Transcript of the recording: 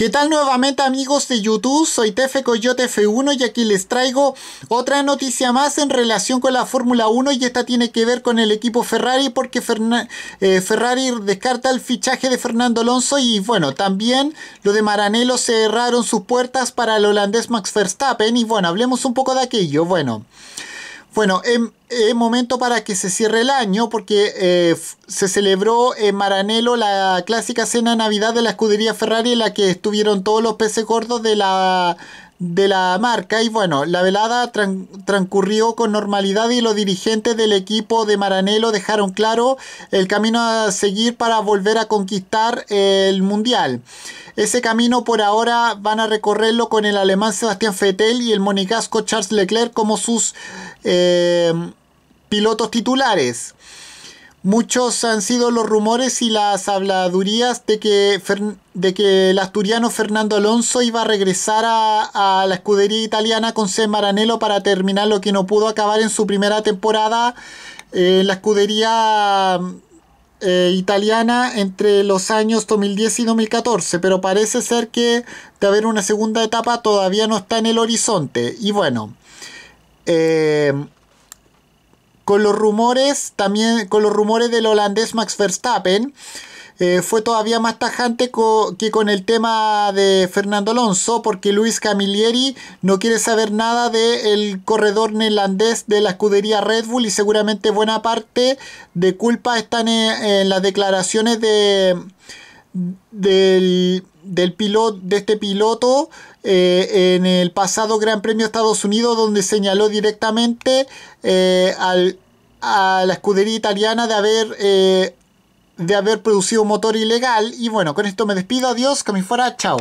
¿Qué tal nuevamente amigos de YouTube? Soy Tefe Coyote F1 y aquí les traigo otra noticia más en relación con la Fórmula 1 y esta tiene que ver con el equipo Ferrari porque eh, Ferrari descarta el fichaje de Fernando Alonso y bueno, también lo de Maranello cerraron sus puertas para el holandés Max Verstappen y bueno, hablemos un poco de aquello. Bueno, bueno, en... Em, es momento para que se cierre el año porque eh, se celebró en Maranelo la clásica cena Navidad de la escudería Ferrari en la que estuvieron todos los peces gordos de la, de la marca y bueno, la velada transcurrió con normalidad y los dirigentes del equipo de Maranelo dejaron claro el camino a seguir para volver a conquistar el mundial. Ese camino por ahora van a recorrerlo con el alemán Sebastián Fettel y el monegasco Charles Leclerc como sus... Eh, pilotos titulares. Muchos han sido los rumores y las habladurías de que, de que el asturiano Fernando Alonso iba a regresar a, la escudería italiana con C. Maranello para terminar lo que no pudo acabar en su primera temporada eh, en la escudería eh, italiana entre los años 2010 y 2014, pero parece ser que de haber una segunda etapa todavía no está en el horizonte. Y bueno, eh, con los rumores, también con los rumores del holandés Max Verstappen, eh, fue todavía más tajante que con el tema de Fernando Alonso, porque Luis Camilleri no quiere saber nada del corredor neerlandés de la escudería Red Bull y seguramente buena parte de culpa están en, en las declaraciones de del del piloto, de este piloto eh, en el pasado Gran Premio de Estados Unidos, donde señaló directamente eh, al, a la escudería italiana de haber, eh, de haber producido un motor ilegal. Y bueno, con esto me despido, adiós, que me fuera, chao.